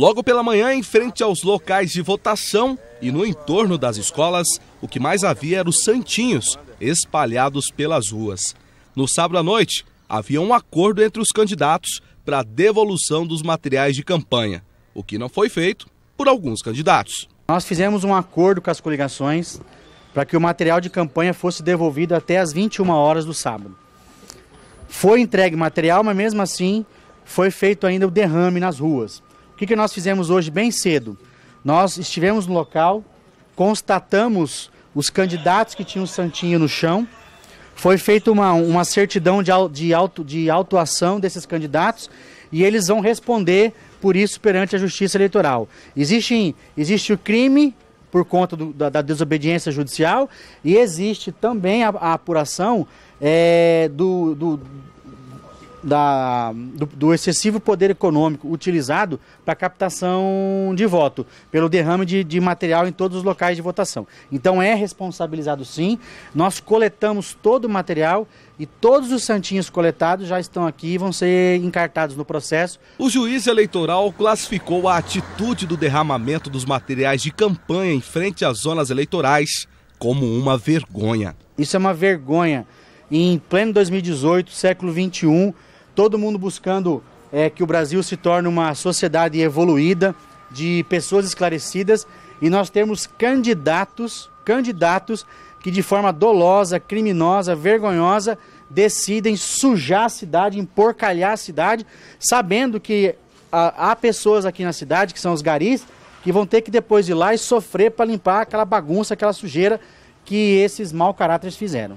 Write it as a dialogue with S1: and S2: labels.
S1: Logo pela manhã, em frente aos locais de votação e no entorno das escolas, o que mais havia eram os santinhos espalhados pelas ruas. No sábado à noite, havia um acordo entre os candidatos para a devolução dos materiais de campanha,
S2: o que não foi feito por alguns candidatos. Nós fizemos um acordo com as coligações para que o material de campanha fosse devolvido até as 21 horas do sábado. Foi entregue material, mas mesmo assim foi feito ainda o derrame nas ruas que, que nós fizemos hoje bem cedo? Nós estivemos no local, constatamos os candidatos que tinham o santinho no chão, foi feita uma, uma certidão de, de, auto, de autuação desses candidatos e eles vão responder por isso perante a justiça eleitoral. Existe, existe o crime por conta do, da, da, desobediência judicial e existe também a, a apuração é, do, do, da, do, do, excessivo poder econômico utilizado para captação de voto, pelo derrame de, de, material em todos os locais de votação. Então é responsabilizado sim, nós coletamos todo o material e todos os santinhos coletados já estão aqui e vão ser encartados no processo.
S1: O juiz eleitoral classificou a atitude do derramamento dos materiais de campanha em frente às zonas eleitorais
S2: como uma vergonha. Isso é uma vergonha. Em pleno 2018, século 21, todo mundo buscando é, que o Brasil se torne uma sociedade evoluída, de pessoas esclarecidas, e nós temos candidatos, candidatos que de forma dolosa, criminosa, vergonhosa, decidem sujar a cidade, emporcalhar a cidade, sabendo que ah, há pessoas aqui na cidade, que são os garis, que vão ter que depois ir lá e sofrer para limpar aquela bagunça, aquela sujeira que esses mau caráteres fizeram.